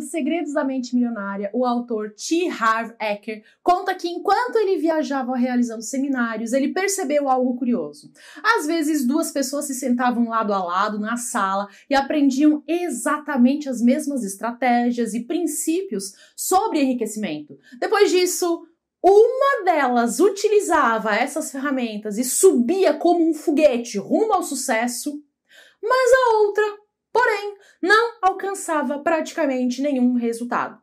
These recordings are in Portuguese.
livro Segredos da Mente Milionária, o autor T. Harv Eker conta que enquanto ele viajava realizando seminários, ele percebeu algo curioso. Às vezes, duas pessoas se sentavam lado a lado na sala e aprendiam exatamente as mesmas estratégias e princípios sobre enriquecimento. Depois disso, uma delas utilizava essas ferramentas e subia como um foguete rumo ao sucesso, mas a outra porém não alcançava praticamente nenhum resultado.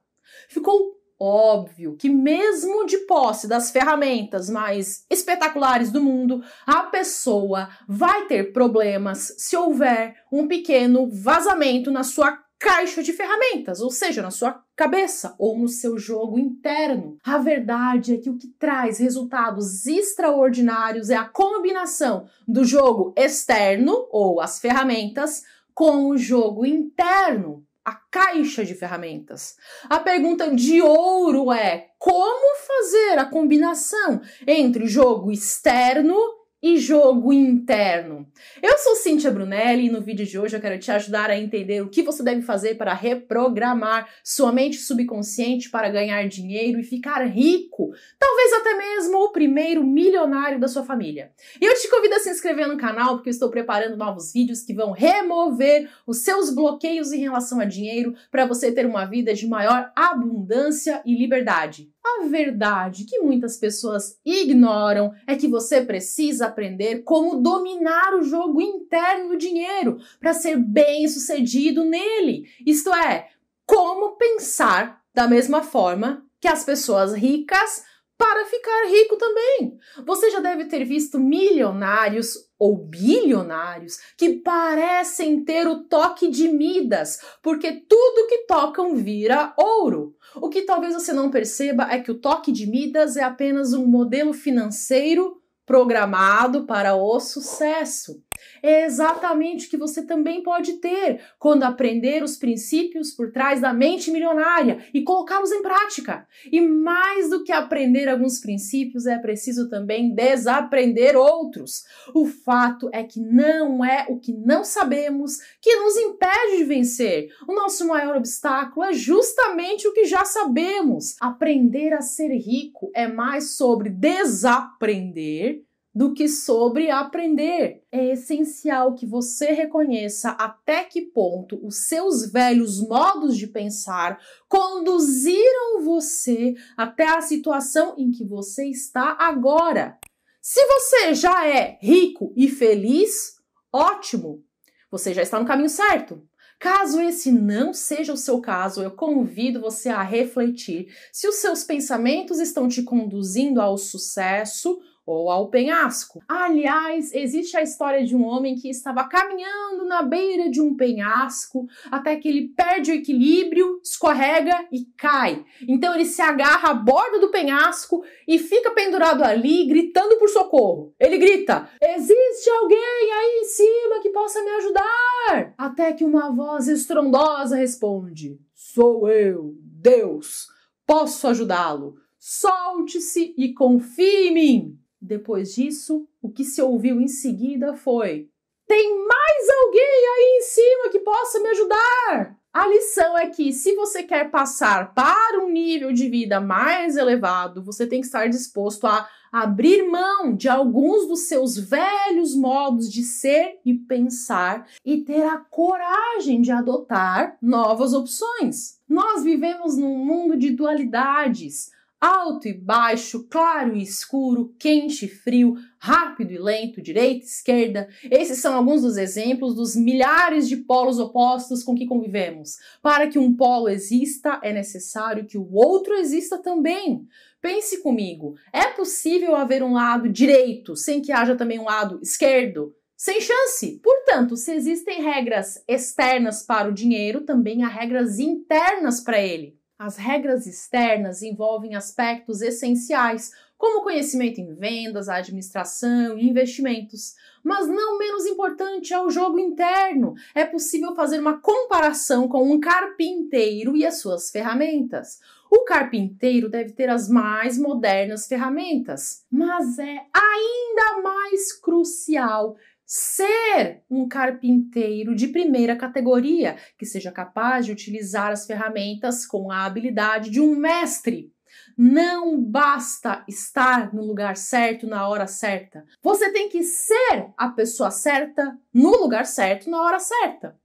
Ficou óbvio que, mesmo de posse das ferramentas mais espetaculares do mundo, a pessoa vai ter problemas se houver um pequeno vazamento na sua caixa de ferramentas, ou seja, na sua cabeça ou no seu jogo interno. A verdade é que o que traz resultados extraordinários é a combinação do jogo externo ou as ferramentas com o jogo interno, a caixa de ferramentas. A pergunta de ouro é: como fazer a combinação entre jogo externo e jogo interno. Eu sou Cintia Brunelli e no vídeo de hoje eu quero te ajudar a entender o que você deve fazer para reprogramar sua mente subconsciente para ganhar dinheiro e ficar rico, talvez até mesmo o primeiro milionário da sua família. E eu te convido a se inscrever no canal porque eu estou preparando novos vídeos que vão remover os seus bloqueios em relação a dinheiro para você ter uma vida de maior abundância e liberdade. A verdade que muitas pessoas ignoram é que você precisa aprender como dominar o jogo interno do dinheiro para ser bem sucedido nele. Isto é, como pensar da mesma forma que as pessoas ricas para ficar rico também. Você já deve ter visto milionários ou bilionários que parecem ter o toque de Midas, porque tudo que tocam vira ouro. O que talvez você não perceba é que o toque de Midas é apenas um modelo financeiro programado para o sucesso é exatamente o que você também pode ter quando aprender os princípios por trás da mente milionária e colocá-los em prática. E mais do que aprender alguns princípios, é preciso também desaprender outros. O fato é que não é o que não sabemos que nos impede de vencer. O nosso maior obstáculo é justamente o que já sabemos. Aprender a ser rico é mais sobre desaprender do que sobre aprender. É essencial que você reconheça até que ponto os seus velhos modos de pensar conduziram você até a situação em que você está agora. Se você já é rico e feliz, ótimo, você já está no caminho certo. Caso esse não seja o seu caso, eu convido você a refletir se os seus pensamentos estão te conduzindo ao sucesso ou ao penhasco. Aliás, existe a história de um homem que estava caminhando na beira de um penhasco até que ele perde o equilíbrio, escorrega e cai. Então ele se agarra à borda do penhasco e fica pendurado ali gritando por socorro. Ele grita: "Existe alguém aí em cima que possa me ajudar?" Até que uma voz estrondosa responde: "Sou eu, Deus. Posso ajudá-lo." Solte-se e confie em mim. Depois disso, o que se ouviu em seguida foi: Tem mais alguém aí em cima que possa me ajudar? A lição é que se você quer passar para um nível de vida mais elevado, você tem que estar disposto a abrir mão de alguns dos seus velhos modos de ser e pensar e ter a coragem de adotar novas opções. Nós vivemos num mundo de dualidades alto e baixo, claro e escuro, quente e frio, rápido e lento, direita e esquerda. Esses são alguns dos exemplos dos milhares de polos opostos com que convivemos. Para que um polo exista, é necessário que o outro exista também. Pense comigo, é possível haver um lado direito sem que haja também um lado esquerdo? Sem chance! Portanto, se existem regras externas para o dinheiro, também há regras internas para ele. As regras externas envolvem aspectos essenciais, como conhecimento em vendas, administração e investimentos. Mas não menos importante é o jogo interno. É possível fazer uma comparação com um carpinteiro e as suas ferramentas. O carpinteiro deve ter as mais modernas ferramentas, mas é ainda mais crucial ser um carpinteiro de primeira categoria, que seja capaz de utilizar as ferramentas com a habilidade de um mestre. Não basta estar no lugar certo na hora certa. Você tem que ser a pessoa certa no lugar certo na hora certa.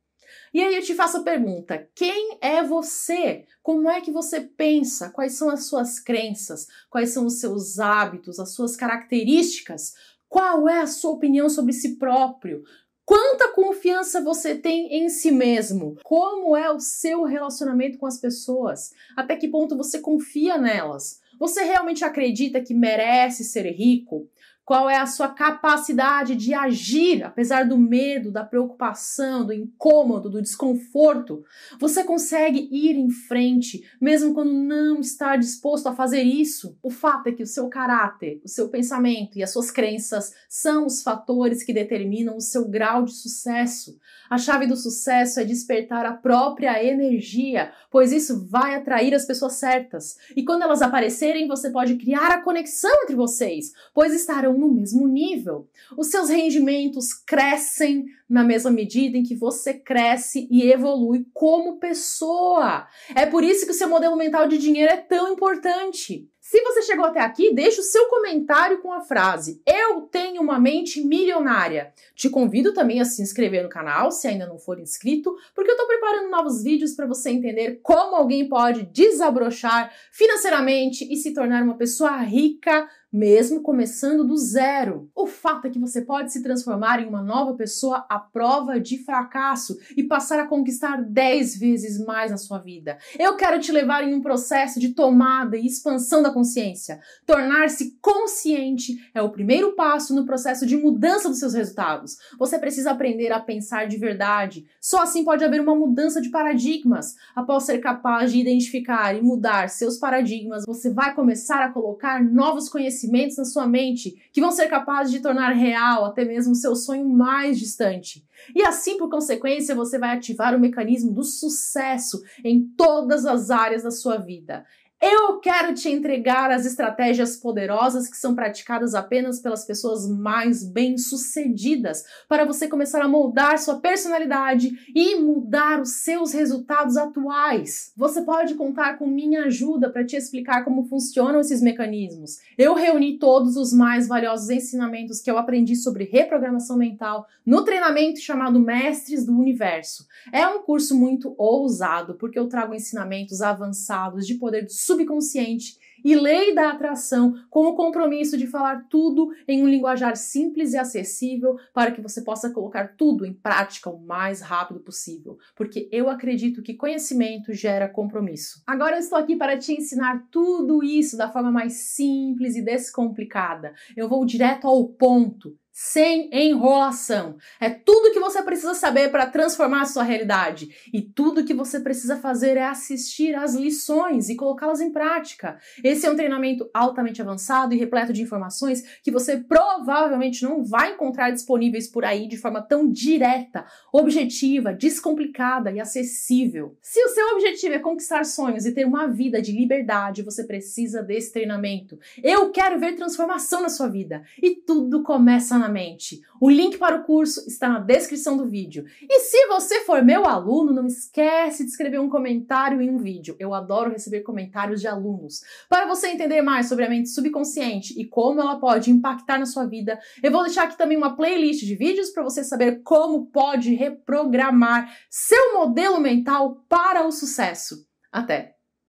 E aí eu te faço a pergunta: quem é você? Como é que você pensa? Quais são as suas crenças? Quais são os seus hábitos, as suas características? Qual é a sua opinião sobre si próprio? Quanta confiança você tem em si mesmo? Como é o seu relacionamento com as pessoas? Até que ponto você confia nelas? Você realmente acredita que merece ser rico? qual é a sua capacidade de agir, apesar do medo, da preocupação, do incômodo, do desconforto. Você consegue ir em frente, mesmo quando não está disposto a fazer isso. O fato é que o seu caráter, o seu pensamento e as suas crenças são os fatores que determinam o seu grau de sucesso. A chave do sucesso é despertar a própria energia, pois isso vai atrair as pessoas certas. E quando elas aparecerem, você pode criar a conexão entre vocês, pois estarão no mesmo nível. Os seus rendimentos crescem na mesma medida em que você cresce e evolui como pessoa. É por isso que o seu modelo mental de dinheiro é tão importante. Se você chegou até aqui, deixe o seu comentário com a frase Eu tenho uma mente milionária. Te convido também a se inscrever no canal, se ainda não for inscrito, porque eu estou preparando novos vídeos para você entender como alguém pode desabrochar financeiramente e se tornar uma pessoa rica mesmo começando do zero. O fato é que você pode se transformar em uma nova pessoa à prova de fracasso e passar a conquistar 10 vezes mais na sua vida. Eu quero te levar em um processo de tomada e expansão da consciência. Tornar-se consciente é o primeiro passo no processo de mudança dos seus resultados. Você precisa aprender a pensar de verdade. Só assim pode haver uma mudança de paradigmas. Após ser capaz de identificar e mudar seus paradigmas, você vai começar a colocar novos conhecimentos conhecimentos na sua mente que vão ser capazes de tornar real até mesmo o seu sonho mais distante. E assim, por consequência, você vai ativar o mecanismo do sucesso em todas as áreas da sua vida. Eu quero te entregar as estratégias poderosas que são praticadas apenas pelas pessoas mais bem-sucedidas, para você começar a moldar sua personalidade e mudar os seus resultados atuais. Você pode contar com minha ajuda para te explicar como funcionam esses mecanismos. Eu reuni todos os mais valiosos ensinamentos que eu aprendi sobre reprogramação mental no treinamento chamado Mestres do Universo. É um curso muito ousado, porque eu trago ensinamentos avançados de poder de subconsciente e lei da atração com o compromisso de falar tudo em um linguajar simples e acessível para que você possa colocar tudo em prática o mais rápido possível, porque eu acredito que conhecimento gera compromisso. Agora eu estou aqui para te ensinar tudo isso da forma mais simples e descomplicada. Eu vou direto ao ponto sem enrolação. É tudo que você precisa saber para transformar a sua realidade. E tudo que você precisa fazer é assistir às lições e colocá-las em prática. Esse é um treinamento altamente avançado e repleto de informações que você provavelmente não vai encontrar disponíveis por aí de forma tão direta, objetiva, descomplicada e acessível. Se o seu objetivo é conquistar sonhos e ter uma vida de liberdade, você precisa desse treinamento. Eu quero ver transformação na sua vida. E tudo começa mente. O link para o curso está na descrição do vídeo. E se você for meu aluno, não esquece de escrever um comentário em um vídeo. Eu adoro receber comentários de alunos. Para você entender mais sobre a mente subconsciente e como ela pode impactar na sua vida, eu vou deixar aqui também uma playlist de vídeos para você saber como pode reprogramar seu modelo mental para o sucesso. Até!